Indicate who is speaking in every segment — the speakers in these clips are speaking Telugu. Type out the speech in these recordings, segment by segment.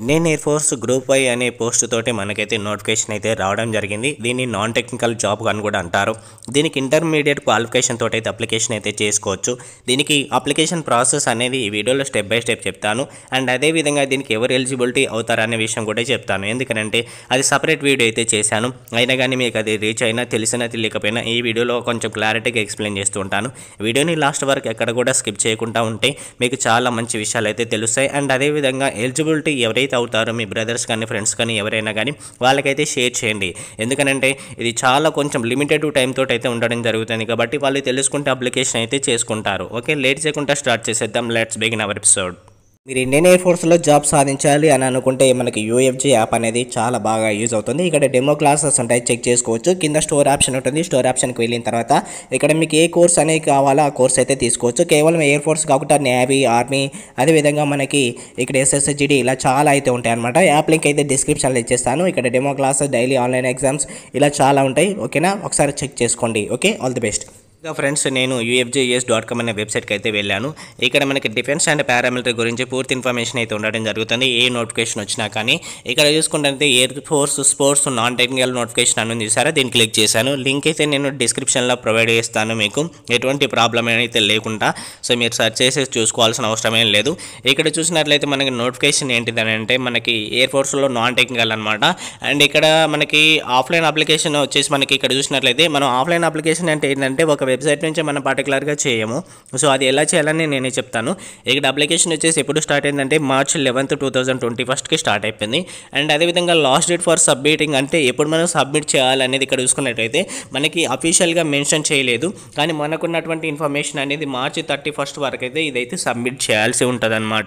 Speaker 1: Indian air force group Y అనే పోస్ట్ తోటి మనకైతే నోటిఫికేషన్ అయితే రావడం జరిగింది దీన్ని నాన్ టెక్నికల్ జాబ్ అని కూడా అంటారు దీనికి ఇంటర్మీడియట్ క్వాలిఫికేషన్ తోటి అయితే అప్లికేషన్ అయితే చేసుకోవచ్చు దీనికి అప్లికేషన్ ప్రాసెస్ అనేది ఈ వీడియోలో స్టెప్ బై స్టెప్ చెప్తాను అండ్ అదేవిధంగా దీనికి ఎవరు ఎలిజిబిలిటీ అవుతారనే విషయం కూడా చెప్తాను ఎందుకంటే అది సపరేట్ వీడియో అయితే చేశాను అయినా కానీ మీకు అది రీచ్ అయినా తెలిసినా తెలియకపోయినా ఈ వీడియోలో కొంచెం క్లారిటీగా ఎక్స్ప్లెయిన్ చేస్తూ ఉంటాను వీడియోని లాస్ట్ వరకు ఎక్కడ కూడా స్కిప్ చేయకుండా ఉంటే మీకు చాలా మంచి విషయాలు అయితే తెలుస్తాయి అండ్ అదేవిధంగా ఎలిజిబిలిటీ ఎవరైతే ఫెయిత్ అవుతారో మీ బ్రదర్స్ కానీ ఫ్రెండ్స్ కానీ ఎవరైనా కానీ వాళ్ళకైతే షేర్ చేయండి ఎందుకనంటే ఇది చాలా కొంచెం లిమిటెడ్ టైం తోటి అయితే ఉండడం జరుగుతుంది కాబట్టి వాళ్ళు తెలుసుకుంటే అప్లికేషన్ అయితే చేసుకుంటారు ఓకే లేట్ చేయకుండా స్టార్ట్ చేసేద్దాం లెట్స్ బిగిన్ అవర్ ఎపిసోడ్ మీరు ఇండియన్ ఎయిర్ ఫోర్స్లో జాబ్ సాధించాలి అని అనుకుంటే మనకి యూఎఫ్జీ యాప్ అనేది చాలా బాగా యూజ్ అవుతుంది ఇక్కడ డెమో క్లాసెస్ ఉంటాయి చెక్ చేసుకోవచ్చు కింద స్టోర్ ఆప్షన్ ఉంటుంది స్టోర్ ఆప్షన్కి వెళ్ళిన తర్వాత ఇక్కడ మీకు ఏ కోర్స్ అనేది కావాలో ఆ కోర్స్ అయితే తీసుకోవచ్చు కేవలం ఎయిర్ ఫోర్స్ కాకుండా నేవీ ఆర్మీ అదేవిధంగా మనకి ఇక్కడ ఎస్ఎస్జిడి ఇలా చాలా అయితే ఉంటాయి అనమాట యాప్ లింక్ అయితే డిస్క్రిప్షన్లో ఇచ్చేస్తాను ఇక్కడ demo classes daily online exams ఇలా చాలా ఉంటాయి ఓకేనా ఒకసారి చెక్ చేసుకోండి ఓకే ఆల్ ది బెస్ట్ ఇంకా ఫ్రెండ్స్ నేను యూఎఫ్జేఎస్ డాట్ కామ్ అనే వెబ్సైట్కి అయితే వెళ్ళాను ఇక్కడ మనకి డిఫెన్స్ అండ్ పారామిలిటరీ గురించి పూర్తి ఇన్ఫర్మేషన్ అయితే ఉండడం జరుగుతుంది ఏ నోటిఫికేషన్ వచ్చినా కానీ ఇక్కడ చూసుకుంటే air force sports non technical notification అని ఉంది సరే దీన్ని క్లిక్ చేశాను లింక్ అయితే నేను డిస్క్రిప్షన్లో ప్రొవైడ్ చేస్తాను మీకు ఎటువంటి ప్రాబ్లం అయితే లేకుండా సో మీరు సర్చ్ చేసి చూసుకోవాల్సిన అవసరం ఏం లేదు ఇక్కడ చూసినట్లయితే మనకి నోటిఫికేషన్ ఏంటిదని అంటే మనకి ఎయిర్ ఫోర్స్లో నాన్ టెక్నికల్ అనమాట అండ్ ఇక్కడ మనకి ఆఫ్లైన్ అప్లికేషన్ వచ్చేసి మనకి ఇక్కడ చూసినట్లయితే మనం ఆఫ్లైన్ అప్లికేషన్ అంటే ఏంటంటే ఒక వెబ్సైట్ నుంచే మనం పర్టికులర్గా చేయము సో అది ఎలా చేయాలని నేనే చెప్తాను ఇక్కడ అప్లికేషన్ వచ్చేసి ఎప్పుడు స్టార్ట్ అయిందంటే March eleventh two thousand twenty ఫస్ట్కి స్టార్ట్ అయిపోయింది అండ్ అదేవిధంగా లాస్ట్ డేట్ ఫర్ సబ్మిటింగ్ అంటే ఎప్పుడు మనం సబ్మిట్ చేయాలనేది ఇక్కడ చూసుకున్నట్టయితే మనకి అఫీషియల్గా మెన్షన్ చేయలేదు కానీ మనకున్నటువంటి ఇన్ఫర్మేషన్ అనేది మార్చి థర్టీ ఫస్ట్ వరకు అయితే ఇదైతే సబ్మిట్ చేయాల్సి ఉంటుందన్నమాట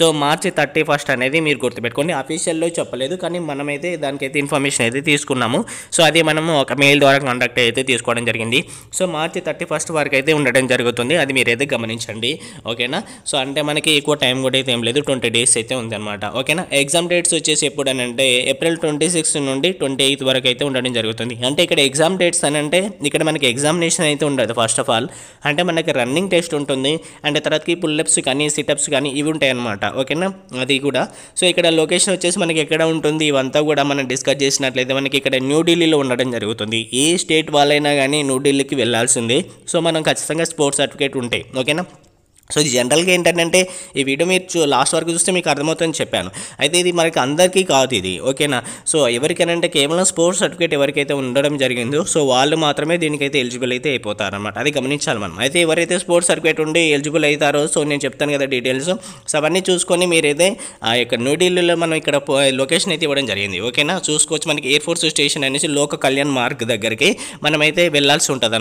Speaker 1: సో మార్చి థర్టీ ఫస్ట్ అనేది మీరు గుర్తుపెట్టుకోండి అఫీషియల్లో చెప్పలేదు కానీ మనమైతే దానికైతే ఇన్ఫర్మేషన్ అయితే తీసుకున్నాము సో అది మనము ఒక మెయిల్ ద్వారా కాంటాక్ట్ అయితే తీసుకోవడం జరిగింది సో మార్చి థర్టీ ఫస్ట్ వరకు అయితే ఉండడం జరుగుతుంది అది మీరు అయితే గమనించండి ఓకేనా సో అంటే మనకి ఎక్కువ టైం కూడా అయితే ఏం లేదు ట్వంటీ డేస్ అయితే ఉందన్నమాట ఓకేనా ఎగ్జామ్ డేట్స్ వచ్చేసి ఎప్పుడు అంటే ఏప్రిల్ ట్వంటీ నుండి ట్వంటీ ఎయిత్ వరకు అయితే ఉండడం జరుగుతుంది అంటే ఇక్కడ ఎగ్జామ్ డేట్స్ అని అంటే ఇక్కడ మనకి ఎగ్జామినేషన్ అయితే ఉండదు ఫస్ట్ ఆఫ్ ఆల్ అంటే మనకి రన్నింగ్ టెస్ట్ ఉంటుంది అంటే తర్వాతకి పుల్లప్స్ కానీ సిటప్స్ కానీ ఇవి ఉంటాయన్నమాట ఓకేనా అది కూడా సో ఇక్కడ లొకేషన్ వచ్చేసి మనకి ఎక్కడ ఉంటుంది ఇవంతా కూడా మనం డిస్కస్ చేసినట్లయితే మనకి ఇక్కడ న్యూఢిల్లీలో ఉండడం జరుగుతుంది ఏ స్టేట్ వాళ్ళైనా కానీ న్యూఢిల్లీకి వెళ్లాల్సింది సో మనం ఖచ్చితంగా స్పోర్ట్స్ సర్టిఫికేట్ ఉంటే ఓకేనా సో ఇది జనరల్గా ఏంటంటే ఈ వీడియో మీరు లాస్ట్ వరకు చూస్తే మీకు అర్థమవుతుందని చెప్పాను అయితే ఇది మనకి అందరికీ కాదు ఇది ఓకేనా సో ఎవరికైనా అంటే కేవలం స్పోర్ట్స్ సర్టిఫికేట్ ఎవరికైతే ఉండడం జరిగిందో సో వాళ్ళు మాత్రమే దీనికైతే ఎలిజిబుల్ అయితే అయిపోతారనమాట అది గమనించాలి మనం అయితే ఎవరైతే స్పోర్ట్స్ సర్టిఫికేట్ ఉండి ఎలిజిబుల్ అవుతారో సో నేను చెప్తాను కదా డీటెయిల్స్ సో అవన్నీ చూసుకొని మీరైతే ఆ యొక్క న్యూఢిల్లీలో మనం ఇక్కడ లొకేషన్ అయితే ఇవ్వడం జరిగింది ఓకేనా చూసుకోవచ్చు మనకి ఎయిర్ ఫోర్స్ స్టేషన్ అనేసి లోక కళ్యాణ్ మార్గ్ దగ్గరికి మనమైతే వెళ్ళాల్సి ఉంటుంది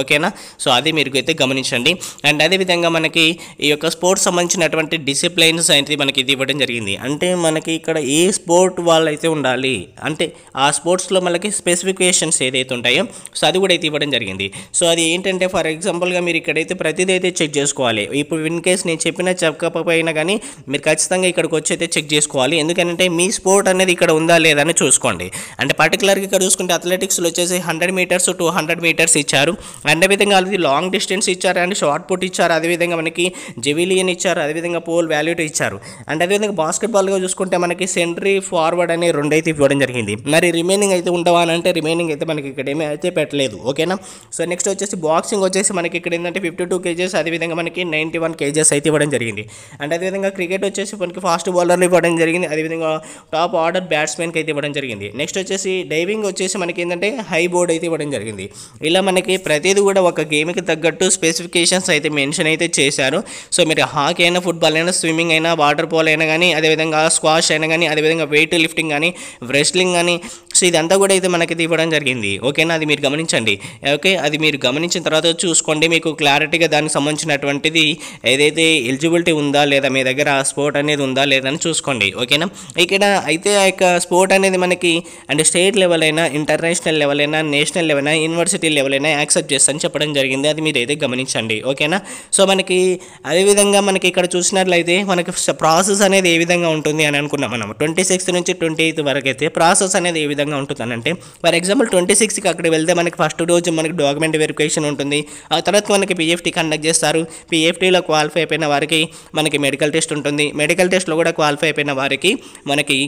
Speaker 1: ఓకేనా సో అది మీరు అయితే గమనించండి అండ్ అదేవిధంగా మనకి ఈ యొక్క స్పోర్ట్స్ సంబంధించినటువంటి డిసిప్లైన్స్ అనేది మనకి ఇది ఇవ్వడం జరిగింది అంటే మనకి ఇక్కడ ఏ స్పోర్ట్ వాళ్ళైతే ఉండాలి అంటే ఆ స్పోర్ట్స్లో మనకి స్పెసిఫికేషన్స్ ఏదైతే ఉంటాయో సో అది కూడా అయితే ఇవ్వడం జరిగింది సో అది ఏంటంటే ఫర్ ఎగ్జాంపుల్గా మీరు ఇక్కడైతే ప్రతిదీ అయితే చెక్ చేసుకోవాలి ఇప్పుడు ఇన్ కేస్ నేను చెప్పిన చెప్పకపోయినా కానీ మీరు ఖచ్చితంగా ఇక్కడికి వచ్చి అయితే చెక్ చేసుకోవాలి ఎందుకంటే మీ స్పోర్ట్ అనేది ఇక్కడ ఉందా లేదా అని చూసుకోండి అంటే పర్టికులర్గా ఇక్కడ చూసుకుంటే అథ్లెటిక్స్లో వచ్చేసి hundred metres two hundred metres ఇచ్చారు అండ్ విధంగా అది లాంగ్ డిస్టెన్స్ ఇచ్చారు అండ్ షార్ట్ పుట్ ఇచ్చారు అదేవిధంగా మనకి మనకి జెవిలియన్ ఇచ్చారు అదేవిధంగా పోల్ వాల్యూట్ ఇచ్చారు అండ్ అదేవిధంగా బాస్కెట్బాల్గా చూసుకుంటే మనకి సెంట్రీ ఫార్వర్డ్ అనే రెండైతే ఇవ్వడం జరిగింది మరి రిమైనింగ్ అయితే ఉండవా అంటే రిమైనింగ్ అయితే మనకి ఇక్కడ ఏమీ అయితే పెట్టలేదు ఓకేనా సో నెక్స్ట్ వచ్చేసి బాక్సింగ్ వచ్చేసి మనకి ఇక్కడ ఏంటంటే ఫిఫ్టీ టూ కేజెస్ అదేవిధంగా మనకి నైంటీ వన్ కేజెస్ అయితే ఇవ్వడం జరిగింది అండ్ అదేవిధంగా క్రికెట్ వచ్చేసి మనకి ఫాస్ట్ బౌలర్లు ఇవ్వడం జరిగింది అదేవిధంగా టాప్ ఆర్డర్ బ్యాట్స్మెన్కి అయితే ఇవ్వడం జరిగింది నెక్స్ట్ వచ్చేసి డైవింగ్ వచ్చేసి మనకి ఏంటంటే హై బోర్డ్ అయితే ఇవ్వడం జరిగింది ఇలా మనకి ప్రతిదీ కూడా ఒక గేమ్కి తగ్గట్టు స్పెసిఫికేషన్స్ అయితే మెన్షన్ అయితే చేశారు చేస్తున్నారు సో మీరు హాకీ అయినా ఫుట్బాల్ అయినా స్విమ్మింగ్ అయినా వాటర్ పోల్ అయినా కానీ అదేవిధంగా స్క్వాష్ అయినా కానీ అదేవిధంగా వెయిట్ లిఫ్టింగ్ కానీ రెస్లింగ్ కానీ సో ఇదంతా కూడా అయితే మనకి ఇవ్వడం జరిగింది ఓకేనా అది మీరు గమనించండి ఓకే అది మీరు గమనించిన తర్వాత చూసుకోండి మీకు క్లారిటీగా దానికి సంబంధించినటువంటిది ఏదైతే ఎలిజిబిలిటీ ఉందా లేదా మీ దగ్గర స్పోర్ట్ అనేది ఉందా లేదని చూసుకోండి ఓకేనా ఇక్కడ అయితే ఆ యొక్క స్పోర్ట్ అనేది మనకి అంటే స్టేట్ లెవెల్ అయినా ఇంటర్నేషనల్ లెవెల్ అయినా నేషనల్ లెవెల్ అయినా యూనివర్సిటీ లెవెల్ అయినా యాక్సెప్ట్ చేస్తా చెప్పడం జరిగింది అది మీరు అయితే గమనించండి ఓకేనా సో మనకి అదేవిధంగా మనకి ఇక్కడ చూసినట్లయితే మనకి ప్రాసెస్ అనేది ఏ విధంగా ఉంటుంది అని అనుకున్నాం మనం ట్వంటీ నుంచి ట్వంటీ ఎయిత్ వరకు అయితే ప్రాసెస్ అనేది ఏ విధంగా విధంగా ఉంటుంది అని అంటే ఫర్ ఎగ్జాంపుల్ ట్వంటీ సిక్స్కి అక్కడ వెళ్తే మనకి ఫస్ట్ రోజు మనకి డాక్యుమెంట్ వెరిఫికేషన్ ఉంటుంది ఆ తర్వాత మనకి పిఎఫ్టీ కండక్ట్ చేస్తారు పిఎఫ్టీలో క్వాలిఫై అయిపోయిన వారికి మనకి మెడికల్ టెస్ట్ ఉంటుంది మెడికల్ టెస్ట్లో కూడా క్వాలిఫై అయిపోయిన వారికి మనకి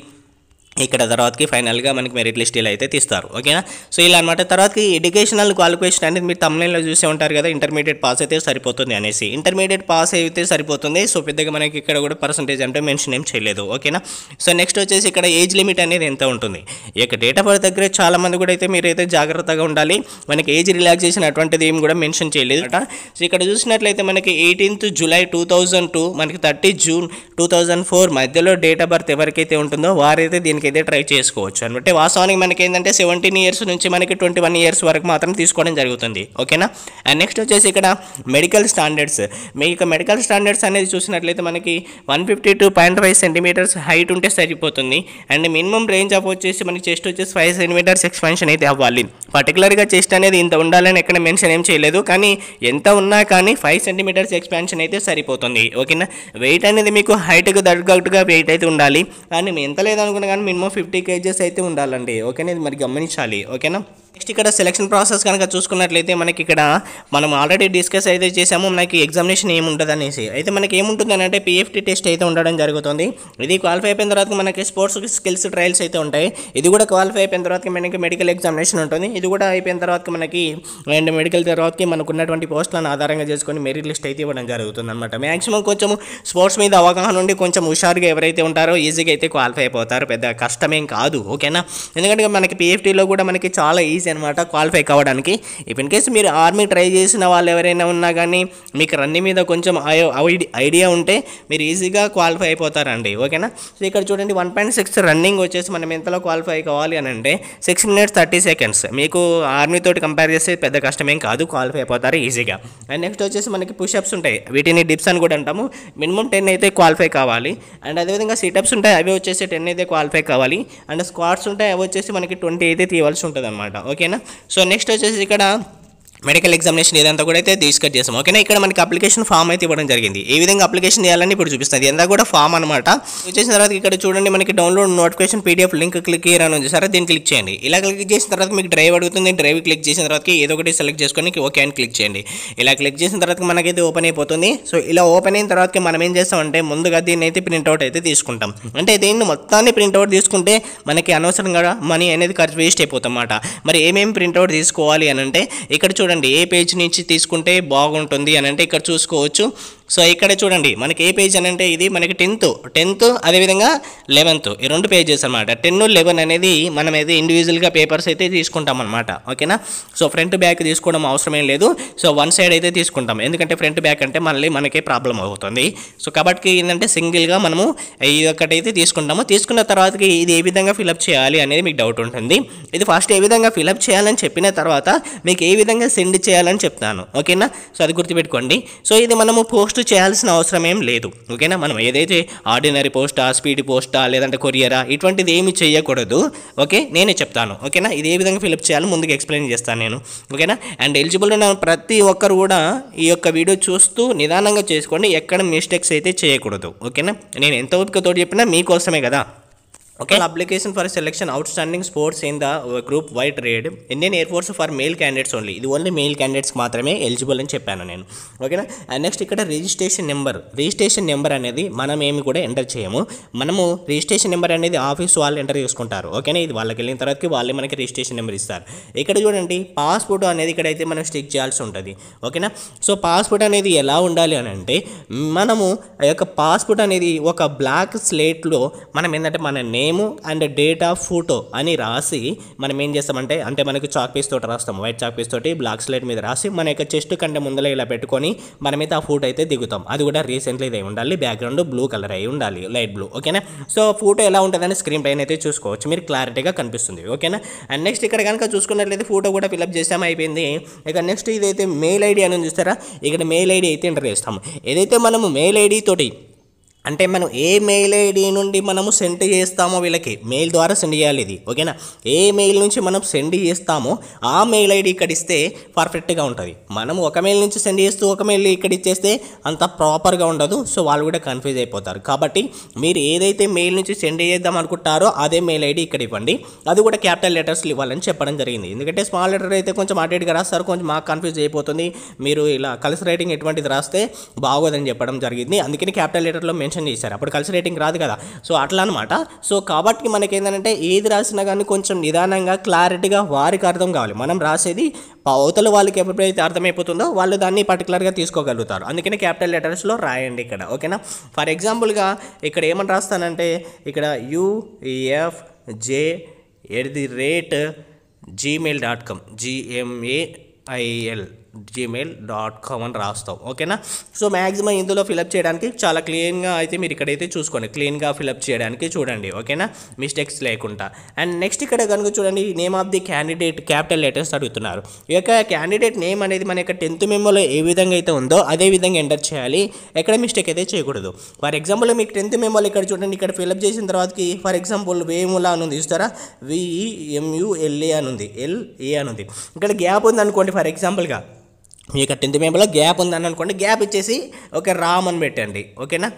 Speaker 1: ఇక్కడ తర్వాతకి ఫైనల్గా మనకి మెరిట్ లిస్ట్ ఇలా అయితే తీస్తారు ఓకేనా సో ఇలా అనమాట తర్వాతకి ఎడ్యుకేషనల్ క్వాలిఫికేషన్ అనేది మీరు తమిళనాడులో చూసే ఉంటారు కదా ఇంటర్మీడియట్ పాస్ అయితే సరిపోతుంది అనేసి ఇంటర్మీడియట్ పాస్ అయితే సరిపోతుంది సో పెద్దగా మనకి ఇక్కడ కూడా పర్సంటేజ్ అంటే మెన్షన్ ఏం చేయలేదు ఓకేనా సో నెక్స్ట్ వచ్చేసి ఇక్కడ ఏజ్ లిమిట్ అనేది ఎంత ఉంటుంది ఇక డేట్ ఆఫ్ బర్త్ దగ్గర చాలామంది కూడా అయితే మీరైతే జాగ్రత్తగా ఉండాలి మనకి ఏజ్ రిలాక్సేషన్ అటువంటిది ఏం కూడా మెన్షన్ చేయలేదు సో ఇక్కడ చూసినట్లయితే మనకి ఎయిటీన్త్ జూలై టూ టూ మనకి థర్టీ జూన్ టూ ఫోర్ మధ్యలో డేట్ ఆఫ్ బర్త్ ఎవరికైతే ఉంటుందో వారైతే దీనికి మనకి ఇదే ట్రై చేసుకోవచ్చు అనమాట వాస్తవానికి మనకి ఏంటంటే సెవెంటీన్ ఇయర్స్ నుంచి మనకి ట్వంటీ వన్ ఇయర్స్ వరకు మాత్రం తీసుకోవడం జరుగుతుంది ఓకేనా అండ్ నెక్స్ట్ వచ్చేసి ఇక్కడ మెడికల్ స్టాండర్డ్స్ మీ మెడికల్ స్టాండర్డ్స్ అనేది చూసినట్లయితే మనకి one fifty two point five centimetres height ఉంటే సరిపోతుంది అండ్ మినిమం రేంజ్ ఆఫ్ వచ్చేసి మనకి చెస్ట్ వచ్చేసి ఫైవ్ సెంటీమీటర్స్ ఎక్స్పెన్షన్ అయితే అవ్వాలి పర్టికులర్గా చెస్ట్ అనేది ఇంత ఉండాలని ఎక్కడ మెన్షన్ ఏం చేయలేదు కానీ ఎంత ఉన్నా కానీ ఫైవ్ సెంటీమీటర్స్ ఎక్స్పెన్షన్ అయితే సరిపోతుంది ఓకేనా వెయిట్ అనేది మీకు హైట్కి తగ్గట్టుగా వెయిట్ అయితే ఉండాలి కానీ ఎంత లేదనుకున్నా కానీ మినిమం ఫిఫ్టీ కేజెస్ అయితే ఉండాలండి ఓకేనా ఇది మరి గమనించాలి ఓకేనా నెక్స్ట్ ఇక్కడ సెలెక్షన్ ప్రాసెస్ కనుక చూసుకున్నట్లయితే మనకి ఇక్కడ మనం ఆల్రెడీ డిస్కస్ అయితే చేసాము మనకి ఎగ్జామినేషన్ ఏముంటుంది అనేసి అయితే మనకి ఏముంటుంది అని అంటే పిఎఫ్టీ టెస్ట్ అయితే ఉండడం జరుగుతుంది ఇది క్వాలిఫై అయిపోయిన తర్వాత మనకి స్పోర్ట్స్ స్కిల్స్ ట్రయల్స్ అయితే ఉంటాయి ఇది కూడా క్వాలిఫై అయిపోయిన తర్వాత మనకి మెడికల్ ఎగ్జామినేషన్ ఉంటుంది ఇది కూడా అయిపోయిన తర్వాత మనకి అండ్ మెడికల్ తర్వాత మనకు ఉన్నటువంటి పోస్టులను ఆధారంగా చేసుకొని మెరిట్ లిస్ట్ అయితే ఇవ్వడం జరుగుతుంది అనమాట మ్యాక్సిమం కొంచెం స్పోర్ట్స్ మీద అవగాహన ఉండి కొంచెం హుషారుగా ఎవరైతే ఉంటారో ఈజీగా అయితే క్వాలిఫై అయిపోతారు పెద్ద కష్టమేం కాదు ఓకేనా ఎందుకంటే మనకి పిఎఫ్టీలో కూడా మనకి చాలా ఈజీ అనమాట క్వాలిఫై కావడానికి ఇఫ్ ఇన్ కేసు మీరు ఆర్మీ ట్రై చేసిన వాళ్ళు ఎవరైనా ఉన్నా కానీ మీకు రన్నింగ్ మీద కొంచెం ఐడియా ఉంటే మీరు ఈజీగా క్వాలిఫై అయిపోతారండి ఓకేనా సో ఇక్కడ చూడండి వన్ పాయింట్ సిక్స్ రన్నింగ్ వచ్చేసి మనం ఎంతలో క్వాలిఫై కావాలి అని అంటే సిక్స్ మినిట్స్ థర్టీ సెకండ్స్ మీకు ఆర్మీ తోటి కంపేర్ చేస్తే పెద్ద కష్టమేం కాదు క్వాలిఫై అయిపోతారు ఈజీగా అండ్ నెక్స్ట్ వచ్చేసి మనకి పుషప్స్ ఉంటాయి వీటిని డిప్స్ అని కూడా అంటాము మినిమం టెన్ అయితే క్వాలిఫై కావాలి అండ్ అదేవిధంగా సిటప్స్ ఉంటాయి అవి వచ్చేసి టెన్ అయితే క్వాలిఫై కావాలి అండ్ స్క్వాడ్స్ ఉంటాయి అవి వచ్చేసి మనకి ట్వంటీ అయితే తీయవలసి ఉంటుంది అనమాట ఓకే ओके सो नेक्स्ट वो इकड़ మెడికల్ ఎగ్జామినేషన్ ఇదంతా కూడా అయితే డిస్కస్ చేస్తాం ఓకేనా ఇక్కడ మనకి అప్లికేషన్ ఫామ్ అయితే ఇవ్వడం జరిగింది ఏ విధంగా అప్లికేషన్ చేయాలని ఇప్పుడు చూపిస్తుంది ఎంత కూడా ఫామ్ అనమాట వచ్చేసిన తర్వాత ఇక్కడ చూడండి మనకి download notification PDF link click అని ఉంది సరే దీన్ని క్లిక్ చేయండి ఇలా క్లిక్ చేసిన తర్వాత మీకు డ్రైవ్ అడుగుతుంది డ్రైవ్ క్లిక్ చేసిన తర్వాత ఏదో ఒకటి సెలెక్ట్ చేసుకొని ఓకే అని క్లిక్ చేయండి ఇలా క్లిక్ చేసిన తర్వాత మనకైతే ఓపెన్ అయిపోతుంది సో ఇలా ఓపెన్ అయిన తర్వాత మనం ఏం చేస్తామంటే ముందుగా దీన్ని అయితే ప్రింట్అవుట్ అయితే తీసుకుంటాం అంటే దీన్ని మొత్తాన్ని ప్రింట్అవుట్ తీసుకుంటే మనకి అనవసరంగా మనీ అనేది ఖర్చు వేస్ట్ అయిపోతుంది మరి ఏమేమి ప్రింట్అవుట్ తీసుకోవాలి అని అంటే ఇక్కడ చూడండి చూడండి ఏ పేజ్ నుంచి తీసుకుంటే బాగుంటుంది అని అంటే ఇక్కడ చూసుకోవచ్చు సో ఇక్కడ చూడండి మనకి ఏ పేజ్ అని అంటే ఇది మనకి టెన్త్ టెన్త్ అదేవిధంగా లెవెన్త్ ఈ రెండు పేజెస్ అనమాట టెన్ లెవెన్ అనేది మనం అయితే ఇండివిజువల్గా పేపర్స్ అయితే తీసుకుంటాం అనమాట ఓకేనా సో ఫ్రంట్ బ్యాక్ తీసుకోవడం అవసరమేం లేదు సో వన్ సైడ్ అయితే తీసుకుంటాం ఎందుకంటే ఫ్రంట్ బ్యాక్ అంటే మళ్ళీ మనకి ప్రాబ్లం అవుతుంది సో కాబట్టి ఏంటంటే సింగిల్గా మనము ఇది అయితే తీసుకుంటాము తీసుకున్న తర్వాతకి ఇది ఏ విధంగా ఫిలప్ చేయాలి అనేది మీకు డౌట్ ఉంటుంది ఇది ఫస్ట్ ఏ విధంగా ఫిలప్ చేయాలని చెప్పిన తర్వాత మీకు ఏ విధంగా సెండ్ చేయాలని చెప్తాను ఓకేనా సో అది గుర్తుపెట్టుకోండి సో ఇది మనము పోస్ట్ పోస్ట్ చేయాల్సిన అవసరం ఏం లేదు ఓకేనా మనం ఏదైతే ఆర్డినరీ పోస్టా స్పీడ్ పోస్టా లేదంటే కొరియరా ఇటువంటిది ఏమి చేయకూడదు ఓకే నేనే చెప్తాను ఓకేనా ఇది ఏ విధంగా ఫిలప్ చేయాలో ముందుకు ఎక్స్ప్లెయిన్ చేస్తాను నేను ఓకేనా అండ్ ఎలిజిబుల్ ఉన్న ప్రతి ఒక్కరు కూడా ఈ యొక్క వీడియో చూస్తూ నిదానంగా చేసుకోండి ఎక్కడ మిస్టేక్స్ అయితే చేయకూడదు ఓకేనా నేను ఎంత ఓపికతో చెప్పినా మీకోసమే కదా okay application for selection outstanding sports in the group Y trade Indian air Force for male candidates only ఇది ఓన్లీ మేల్ క్యాండిడేట్స్కి మాత్రమే ఎలిజిబుల్ అని చెప్పాను నేను ఓకేనా అండ్ నెక్స్ట్ ఇక్కడ రిజిస్ట్రేషన్ నెంబర్ రిజిస్ట్రేషన్ నెంబర్ అనేది మనం ఏమి కూడా ఎంటర్ చేయము మనము రిజిస్ట్రేషన్ నెంబర్ అనేది ఆఫీస్ వాళ్ళు ఎంటర్ చేసుకుంటారు ఓకేనా ఇది వాళ్ళకి వెళ్ళిన తర్వాతకి వాళ్ళే మనకి రిజిస్ట్రేషన్ నెంబర్ ఇస్తారు ఇక్కడ చూడండి పాస్పోర్ట్ అనేది ఇక్కడ అయితే మనం స్టిక్ చేయాల్సి ఉంటుంది ఓకేనా సో పాస్పోర్ట్ అనేది ఎలా ఉండాలి అని అంటే మనము ఆ యొక్క పాస్పోర్ట్ అనేది ఒక బ్లాక్ స్లేట్లో మనం ఏంటంటే మన name name and date of photo అని రాసి మనం ఏం చేస్తామంటే అంటే మనకి చాక్ పీస్ తోటి రాస్తాం వైట్ చాక్ పీస్ తోటి బ్లాక్ స్లైట్ మీద రాసి మన యొక్క చెస్ట్ కంటే ముందర ఇలా పెట్టుకొని మనమైతే ఆ ఫోటో అయితే దిగుతాం అది కూడా రీసెంట్లీ ఇది ఉండాలి బ్యాక్గ్రౌండ్ బ్లూ కలర్ అయి ఉండాలి లైట్ బ్లూ ఓకేనా సో ఫోటో ఎలా ఉంటుందని స్క్రీన్ పైన అయితే చూసుకోవచ్చు మీరు క్లారిటీగా కనిపిస్తుంది ఓకేనా అండ్ నెక్స్ట్ ఇక్కడ కనుక చూసుకున్నట్లయితే ఫోటో కూడా ఫిల్అప్ చేసాం అయిపోయింది ఇక నెక్స్ట్ ఇదైతే మెయిల్ ఐడి అని చూస్తారా ఇక్కడ మెయిల్ ఐడి అయితే ఎంటర్ చేస్తాము ఏదైతే మనము మెయిల్ ఐడి తోటి అంటే మనం ఏ మెయిల్ ఐడి నుండి మనము సెండ్ చేస్తామో వీళ్ళకి మెయిల్ ద్వారా సెండ్ చేయాలి ఇది ఓకేనా ఏ మెయిల్ నుంచి మనం సెండ్ చేస్తామో ఆ మెయిల్ ఐడి ఇక్కడ ఇస్తే పర్ఫెక్ట్గా ఉంటుంది మనం ఒక మెయిల్ నుంచి సెండ్ చేస్తూ ఒక మెయిల్ ఇక్కడ ఇచ్చేస్తే అంత ప్రాపర్గా ఉండదు సో వాళ్ళు కూడా కన్ఫ్యూజ్ అయిపోతారు కాబట్టి మీరు ఏదైతే మెయిల్ నుంచి సెండ్ చేద్దాం అనుకుంటారో అదే మెయిల్ ఐడి ఇక్కడ ఇవ్వండి అది కూడా క్యాపిటల్ లెటర్స్లు ఇవ్వాలని చెప్పడం జరిగింది ఎందుకంటే స్మాల్ లెటర్ అయితే కొంచెం అటేట్గా రాస్తారు కొంచెం మాకు కన్ఫ్యూజ్ అయిపోతుంది మీరు ఇలా కలిసి రైటింగ్ ఎటువంటిది రాస్తే బాగోదని చెప్పడం జరిగింది అందుకని క్యాపిటల్ లెటర్లో మెన్షన్ మెన్షన్ చేశారు అప్పుడు కలిసి రేటింగ్ రాదు కదా సో అట్లా అనమాట సో కాబట్టి మనకి ఏంటంటే ఏది రాసినా కానీ కొంచెం నిదానంగా క్లారిటీగా వారికి అర్థం కావాలి మనం రాసేది అవతల వాళ్ళకి ఎప్పుడైతే అర్థమైపోతుందో వాళ్ళు దాన్ని పర్టికులర్గా తీసుకోగలుగుతారు అందుకనే క్యాపిటల్ లెటర్స్లో రాయండి ఇక్కడ ఓకేనా ఫర్ ఎగ్జాంపుల్గా ఇక్కడ ఏమని రాస్తానంటే ఇక్కడ UF J at the rate Gmail dot com GMAIL Gmail dot com అని రాస్తాం ఓకేనా సో మ్యాక్సిమం ఇందులో ఫిలప్ చేయడానికి చాలా క్లీన్గా అయితే మీరు ఇక్కడైతే చూసుకోండి క్లీన్గా ఫిలప్ చేయడానికి చూడండి ఓకేనా మిస్టేక్స్ లేకుండా అండ్ నెక్స్ట్ ఇక్కడ కనుక చూడండి name of the candidate capital letters అడుగుతున్నారు ఈ యొక్క క్యాండిడేట్ నేమ్ అనేది మన యొక్క టెన్త్ మెమోలో ఏ విధంగా అయితే ఉందో అదే విధంగా ఎంటర్ చేయాలి ఎక్కడ మిస్టేక్ అయితే చేయకూడదు ఫర్ ఎగ్జాంపుల్ మీకు టెన్త్ మెమోలో ఇక్కడ చూడండి ఇక్కడ ఫిలప్ చేసిన తర్వాతకి ఫర్ ఎగ్జాంపుల్ వేములా అని ఉంది చూస్తారా విఈఎంయుఎల్ఏ e అని ఉంది ఎల్ఏ అని ఉంది ఇక్కడ గ్యాప్ ఉంది అనుకోండి ఫర్ ఎగ్జాంపుల్గా మీకు టెన్త్ మెంబర్లో గ్యాప్ ఉందని అనుకోండి గ్యాప్ ఇచ్చేసి ఓకే రామ్ అని పెట్టండి ఓకేనా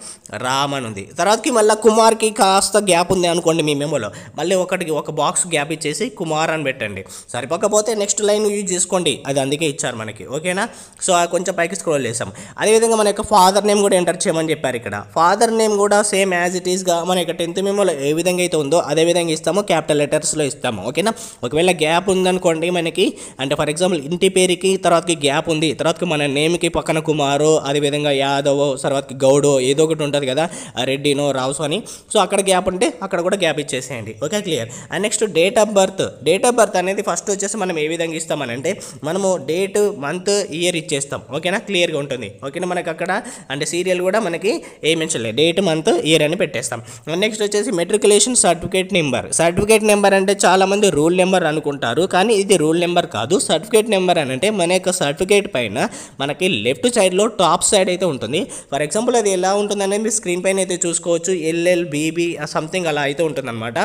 Speaker 1: రామ్ అని ఉంది తర్వాతకి మళ్ళీ కుమార్కి కాస్త గ్యాప్ ఉంది అనుకోండి మీ మెమోలో మళ్ళీ ఒకటికి ఒక బాక్స్ గ్యాప్ ఇచ్చేసి కుమార్ అని పెట్టండి సరిపోకపోతే నెక్స్ట్ లైన్ యూజ్ చేసుకోండి అది అందుకే ఇచ్చారు మనకి ఓకేనా సో కొంచెం పైకి స్క్రోల్ చేసాం అదేవిధంగా మన యొక్క ఫాదర్ నేమ్ కూడా ఎంటర్ చేయమని చెప్పారు ఇక్కడ ఫాదర్ నేమ్ కూడా సేమ్ యాజ్ ఇట్ ఈస్గా మన యొక్క టెన్త్ మెమోలో ఏ విధంగా అయితే ఉందో అదే విధంగా ఇస్తామో క్యాపిటల్ లెటర్స్లో ఇస్తాము ఓకేనా ఒకవేళ గ్యాప్ ఉందనుకోండి మనకి అంటే ఫర్ ఎగ్జాంపుల్ ఇంటి పేరుకి తర్వాతకి గ్యాప్ ఉంది ఉంది తర్వాత మన నేమ్కి పక్కన కుమారు అదేవిధంగా యాదవ్ తర్వాత గౌడో ఏదో ఒకటి ఉంటుంది కదా రెడ్డినో రావుసో అని సో అక్కడ గ్యాప్ ఉంటే అక్కడ కూడా గ్యాప్ ఇచ్చేసేయండి okay clear and next date of birth date of birth అనేది ఫస్ట్ వచ్చేసి మనం ఏ విధంగా ఇస్తామనంటే మనము డేట్ మంత్ ఇయర్ ఇచ్చేస్తాం ఓకేనా క్లియర్గా ఉంటుంది ఓకేనా మనకు అక్కడ అంటే సీరియల్ కూడా మనకి ఏమించలేదు డేట్ మంత్ ఇయర్ అని పెట్టేస్తాం నెక్స్ట్ వచ్చేసి matriculation certificate number certificate number అంటే చాలామంది రూల్ నెంబర్ అనుకుంటారు కానీ ఇది రూల్ నెంబర్ కాదు సర్టిఫికేట్ నెంబర్ అని అంటే మన యొక్క సర్టిఫికేట్ సైడ్ పైన మనకి లెఫ్ట్ సైడ్లో టాప్ సైడ్ అయితే ఉంటుంది ఫర్ ఎగ్జాంపుల్ అది ఎలా ఉంటుంది అనేది మీరు స్క్రీన్ పైన అయితే చూసుకోవచ్చు ఎల్ఎల్ బీబీ సంథింగ్ అలా అయితే ఉంటుందన్నమాట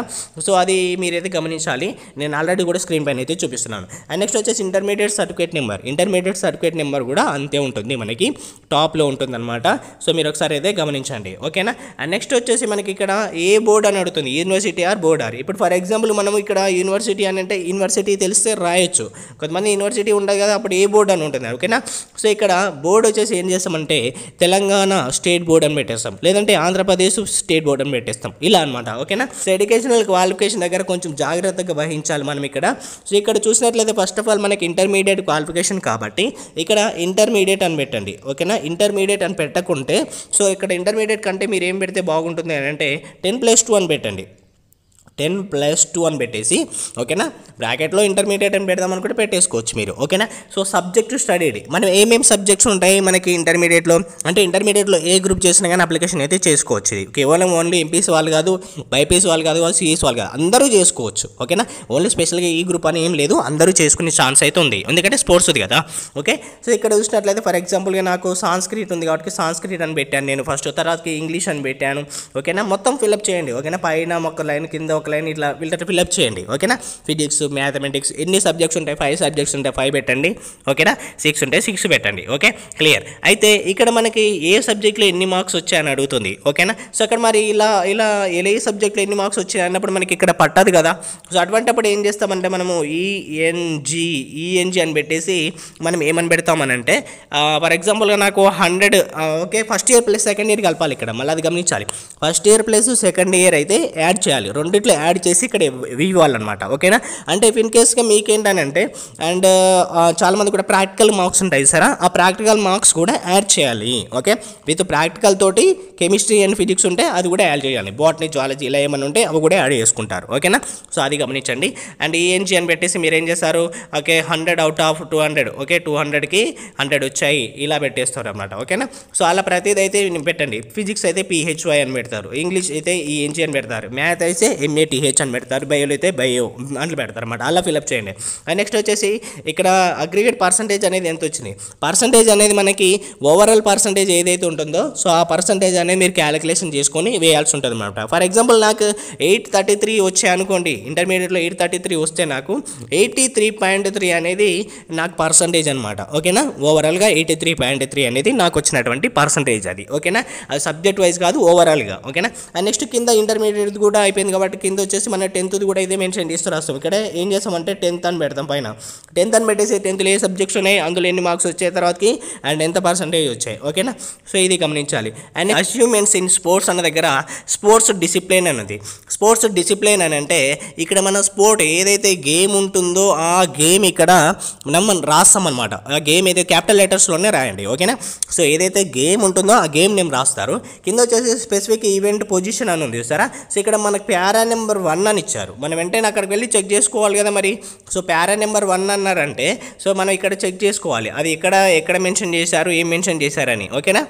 Speaker 1: సో అది మీరైతే గమనించాలి నేను ఆల్రెడీ కూడా స్క్రీన్ పైన అయితే చూపిస్తున్నాను అండ్ నెక్స్ట్ వచ్చేసి intermediate certificate number intermediate certificate number కూడా అంతే ఉంటుంది మనకి టాప్లో ఉంటుందన్నమాట సో మీరు ఒకసారి అయితే గమనించండి ఓకేనా అండ్ నెక్స్ట్ వచ్చేసి మనకి ఇక్కడ ఏ బోర్డ్ అని అడుగుతుంది యూనివర్సిటీ ఆర్ బోర్డ్ ఆర్ ఇప్పుడు ఫర్ ఎగ్జాంపుల్ మనం ఇక్కడ యూనివర్సిటీ అని అంటే యూనివర్సిటీ తెలిస్తే రాయొచ్చు కొంతమంది యూనివర్సిటీ ఉండదు కదా అప్పుడు ఏ బోర్డ్ అని ఉంటుంది చేస్తున్నారు ఓకేనా సో ఇక్కడ బోర్డు వచ్చేసి ఏం చేస్తామంటే తెలంగాణ స్టేట్ బోర్డ్ అని పెట్టేస్తాం లేదంటే ఆంధ్రప్రదేశ్ స్టేట్ బోర్డ్ అని పెట్టేస్తాం ఇలా అనమాట ఓకేనా సో ఎడ్యుకేషనల్ క్వాలిఫికేషన్ దగ్గర కొంచెం జాగ్రత్తగా వహించాలి మనం ఇక్కడ సో ఇక్కడ చూసినట్లయితే ఫస్ట్ ఆఫ్ ఆల్ మనకి ఇంటర్మీడియట్ క్వాలిఫికేషన్ కాబట్టి ఇక్కడ ఇంటర్మీడియట్ అని పెట్టండి ఓకేనా ఇంటర్మీడియట్ అని పెట్టకుంటే సో ఇక్కడ ఇంటర్మీడియట్ కంటే మీరు ఏం పెడితే బాగుంటుంది అని అంటే టెన్ ప్లస్ టూ అని పెట్టండి టెన్ ప్లస్ టూ అని పెట్టేసి ఓకేనా బ్రాకెట్లో ఇంటర్మీడియట్ అని పెడదాం అనుకుంటే పెట్టేసుకోవచ్చు మీరు ఓకేనా సో సబ్జెక్టు స్టడీడ్ మనం ఏమేమి సబ్జెక్ట్స్ ఉంటాయి మనకి ఇంటర్మీడియట్లో అంటే ఇంటర్మీడియట్లో ఏ గ్రూప్ చేసినా కానీ అప్లికేషన్ అయితే చేసుకోవచ్చు ఇది కేవలం ఓన్లీ ఎంపీసీ వాళ్ళు కాదు బైపీసీ వాళ్ళు కాదు సిఈసీ వాళ్ళు కాదు అందరూ చేసుకోవచ్చు ఓకేనా ఓన్లీ స్పెషల్గా ఈ గ్రూప్ అని ఏం లేదు అందరూ చేసుకునే ఛాన్స్ అయితే ఉంది ఎందుకంటే స్పోర్ట్స్ ఉంది కదా ఓకే సో ఇక్కడ చూసినట్లయితే ఫర్ ఎగ్జాంపుల్గా నాకు సాంస్క్రిట్ ఉంది కాబట్టి సాంస్క్రిట్ అని పెట్టాను నేను ఫస్ట్ తర్వాత ఇంగ్లీష్ అని పెట్టాను ఓకేనా మొత్తం ఫిల్అప్ చేయండి ఓకేనా పైన ఒక లైన్ కింద ఒక లైన్ ఇట్లా వీళ్ళతో ఫిల్అప్ చేయండి ఓకేనా ఫిజిక్స్ మ్యాథమెటిక్స్ ఎన్ని సబ్జెక్ట్స్ ఉంటాయి ఫైవ్ సబ్జెక్ట్స్ ఉంటాయి ఫైవ్ పెట్టండి ఓకేనా సిక్స్ ఉంటే సిక్స్ పెట్టండి ఓకే క్లియర్ అయితే ఇక్కడ మనకి ఏ సబ్జెక్ట్లో ఎన్ని మార్క్స్ వచ్చాయని అడుగుతుంది ఓకేనా సో అక్కడ మరి ఇలా ఇలా ఏ సబ్జెక్ట్లో ఎన్ని మార్క్స్ వచ్చాయి అన్నప్పుడు మనకి ఇక్కడ పట్టదు కదా సో అటువంటిప్పుడు ఏం చేస్తామంటే మనము ఈఎన్జి e, ఈఎన్జి e, అని పెట్టేసి మనం ఏమని పెడతామనంటే ఫర్ ఎగ్జాంపుల్గా నాకు hundred okay first year plus second year కలపాలి ఇక్కడ మళ్ళీ అది గమనించాలి first year plus second year అయితే యాడ్ చేయాలి రెండిట్లో ఇట్లా యాడ్ చేసి ఇక్కడ ఇవ్వాలన్నమాట ఓకేనా అంటే ఇఫ్ ఇన్ కేస్గా అంటే అండ్ చాలామంది కూడా ప్రాక్టికల్ మార్క్స్ ఉంటాయి సరే ఆ ప్రాక్టికల్ మార్క్స్ కూడా యాడ్ చేయాలి ఓకే విత్ ప్రాక్టికల్ తోటి కెమిస్ట్రీ అండ్ ఫిజిక్స్ ఉంటే అది కూడా యాడ్ చేయాలి బాటనీ జాలజీ ఇలా ఏమైనా ఉంటే అవి కూడా యాడ్ చేసుకుంటారు ఓకేనా సో అది గమనించండి అండ్ ఈఎన్జీ అని పెట్టేసి మీరు ఏం చేస్తారు okay hundred out of two hundred okay two హండ్రెడ్కి హండ్రెడ్ వచ్చాయి ఇలా పెట్టేస్తారు అనమాట ఓకేనా సో అలా ప్రతిదైతే పెట్టండి ఫిజిక్స్ అయితే పిహెచ్వై అని పెడతారు ఇంగ్లీష్ అయితే ఈఎన్జీ అని పెడతారు మ్యాథ్ అయితే ఎంఏ ఎన్ఏటీహెచ్ అని పెడతారు బయోలో అయితే బయో అని పెడతారు అనమాట అలా ఫిలప్ చేయండి అండ్ నెక్స్ట్ వచ్చేసి ఇక్కడ అగ్రిగేట్ పర్సంటేజ్ అనేది ఎంత వచ్చింది పర్సంటేజ్ అనేది మనకి ఓవరాల్ పర్సంటేజ్ ఏదైతే ఉంటుందో సో ఆ పర్సంటేజ్ అనేది మీరు క్యాలిక్యులేషన్ చేసుకొని వేయాల్సి ఉంటుంది అనమాట ఫర్ ఎగ్జాంపుల్ నాకు ఎయిట్ థర్టీ త్రీ వచ్చాయి అనుకోండి ఇంటర్మీడియట్లో ఎయిట్ థర్టీ త్రీ వస్తే నాకు ఎయిటీ త్రీ పాయింట్ త్రీ అనేది నాకు పర్సంటేజ్ అనమాట ఓకేనా ఓవరాల్గా ఎయిటీ త్రీ పాయింట్ త్రీ అనేది నాకు వచ్చినటువంటి పర్సంటేజ్ అది ఓకేనా అది సబ్జెక్ట్ వైజ్ కాదు ఓవరాల్గా ఓకేనా అండ్ నెక్స్ట్ కింద ఇంటర్మీడియట్ కూడా అయిపోయింది కాబట్టి కింద వచ్చేసి మన టెన్త్ది కూడా ఇదే మెన్షన్ చేస్తూ రాస్తాం ఇక్కడ ఏం చేస్తామంటే టెన్త్ అని పెడతాం పైన టెన్త్ అని పెట్టేసి టెన్త్లో ఏ సబ్జెక్ట్స్ ఉన్నాయి అందులో ఎన్ని మార్క్స్ వచ్చే తర్వాతకి అండ్ ఎంత పర్సంటేజ్ వచ్చాయి ఓకేనా సో ఇది గమనించాలి అండ్ అచీవ్మెంట్స్ ఇన్ స్పోర్ట్స్ అన్న దగ్గర స్పోర్ట్స్ డిసిప్లిన్ అన్నది స్పోర్ట్స్ డిసిప్లిన్ అని అంటే ఇక్కడ మన స్పోర్ట్ ఏదైతే గేమ్ ఉంటుందో ఆ గేమ్ ఇక్కడ మనం రాస్తామన్నమాట ఆ గేమ్ ఏదైతే క్యాపిటల్ లెటర్స్లోనే రాయండి ఓకేనా సో ఏదైతే గేమ్ ఉంటుందో ఆ గేమ్ నేమ్ రాస్తారు కింద వచ్చేసి స్పెసిఫిక్ ఈవెంట్ పొజిషన్ అని ఉంది సరే సో ఇక్కడ మనకు ప్యారాన్ని నెంబర్ వన్ అని ఇచ్చారు మనం వెంటనే అక్కడికి వెళ్ళి చెక్ చేసుకోవాలి కదా మరి సో ప్యారా నెంబర్ వన్ అన్నారంటే సో మనం ఇక్కడ చెక్ చేసుకోవాలి అది ఇక్కడ ఎక్కడ మెన్షన్ చేశారు ఏం మెన్షన్ చేశారని ఓకేనా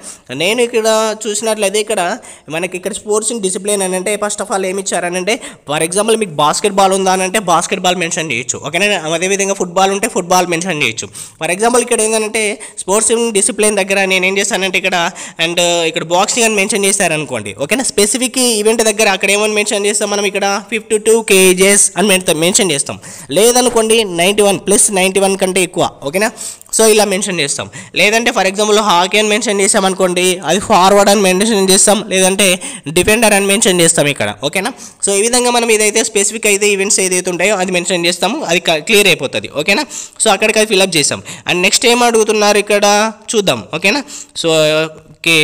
Speaker 1: నేను ఇక్కడ చూసినట్లయితే ఇక్కడ మనకి ఇక్కడ స్పోర్ట్స్ ఇన్ డిసిప్లిన్ అని అంటే ఫస్ట్ ఆఫ్ ఆల్ ఏమి ఇచ్చారనంటే ఫర్ ఎగ్జాంపుల్ మీకు బాస్కెట్ బాల్ ఉందా అని అంటే బాస్కెట్ బాల్ మెన్షన్ చేయొచ్చు ఓకేనా అదేవిధంగా ఫుట్బాల్ ఉంటే ఫుట్బాల్ మెన్షన్ చేయొచ్చు ఫర్ ఎగ్జాంపుల్ ఇక్కడ ఏంటంటే స్పోర్ట్స్ ఇన్ డిసిప్లిన్ దగ్గర నేను ఏం చేశానంటే ఇక్కడ అండ్ ఇక్కడ బాక్సింగ్ అని మెన్షన్ చేశారనుకోండి ఓకేనా స్పెసిఫిక్ ఈవెంట్ దగ్గర అక్కడ ఏమని మెన్షన్ చేస్తాం మనం ఇక్కడ ఇక్కడ ఫిఫ్టీ టూ కేజెస్ అని మేము మెన్షన్ చేస్తాం లేదనుకోండి ninety one plus ninety one కంటే ఎక్కువ ఓకేనా సో ఇలా మెన్షన్ చేస్తాం లేదంటే ఫర్ ఎగ్జాంపుల్ హాకీ అని మెన్షన్ చేసాం అనుకోండి అది ఫార్వర్డ్ అని మెన్షన్ చేస్తాం లేదంటే డిఫెండర్ అని మెన్షన్ చేస్తాం ఇక్కడ ఓకేనా సో ఈ విధంగా మనం ఏదైతే స్పెసిఫిక్ అయితే ఈవెంట్స్ ఏదైతే ఉంటాయో అది మెన్షన్ చేస్తాము అది క్లియర్ అయిపోతుంది ఓకేనా సో అక్కడికి అది ఫిలప్ చేస్తాం అండ్ నెక్స్ట్ ఏం అడుగుతున్నారు ఇక్కడ చూద్దాం ఓకేనా సో ఓకే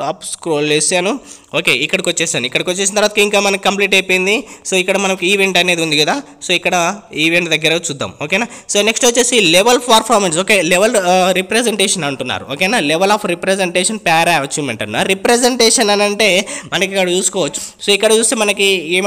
Speaker 1: టాప్ స్క్రోల్ వేసాను ఓకే ఇక్కడికి వచ్చేసాను ఇక్కడికి వచ్చేసిన తర్వాత ఇంకా మనకి కంప్లీట్ అయిపోయింది సో ఇక్కడ మనకి ఈవెంట్ అనేది ఉంది కదా సో ఇక్కడ ఈవెంట్ దగ్గర చూద్దాం ఓకేనా సో నెక్స్ట్ వచ్చేసి level performance okay level representation అంటున్నారు ఓకేనా level of representation para achievement అన్నారు రిప్రజెంటేషన్ అని అంటే మనకి ఇక్కడ చూసుకోవచ్చు సో ఇక్కడ చూస్తే మనకి ఏం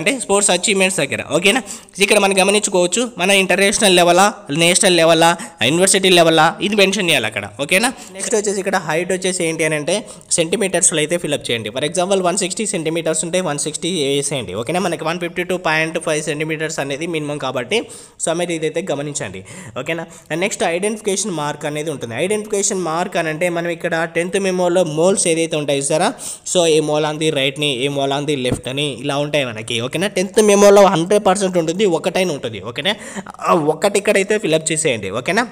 Speaker 1: అంటే స్పోర్ట్స్ అచీవ్మెంట్స్ దగ్గర ఓకేనా ఇక్కడ మనం గమనించుకోవచ్చు మన ఇంటర్నేషనల్ లెవెలా నేషనల్ లెవెలా యూనివర్సిటీ లెవెలా ఇది మెన్షన్ చేయాలి అక్కడ ఓకేనా నెక్స్ట్ వచ్చేసి ఇక్కడ హైట్ వచ్చేసి ఏంటి అని అంటే సెంటీమీటర్స్లో అయితే ఫిల్అప్ చేయండి for example one sixty centimetres ఉంటే వన్ సిక్స్టీ వేసేయండి ఓకేనా మనకి one fifty two point five centimetres అనేది మినిమం కాబట్టి సో మీరు ఇదైతే గమనించండి ఓకేనా అండ్ నెక్స్ట్ ఐడెంటిఫికేషన్ మార్క్ అనేది ఉంటుంది ఐడెంటిఫికేషన్ మార్క్ అని అంటే మనం ఇక్కడ టెన్త్ మెమోలో మోల్స్ ఏదైతే ఉంటాయి సరే సో ఏ మోల్ ఆన్ రైట్ని ఏ మోల్ ఆన్ లెఫ్ట్ అని ఇలా ఉంటాయి మనకి ఓకేనా టెన్త్ మెమోలో హండ్రెడ్ పర్సెంట్ ఉంటుంది ఒకటైన ఉంటుంది ఓకేనా ఒకటి ఇక్కడైతే ఫిల్అప్ చేసేయండి ఓకేనా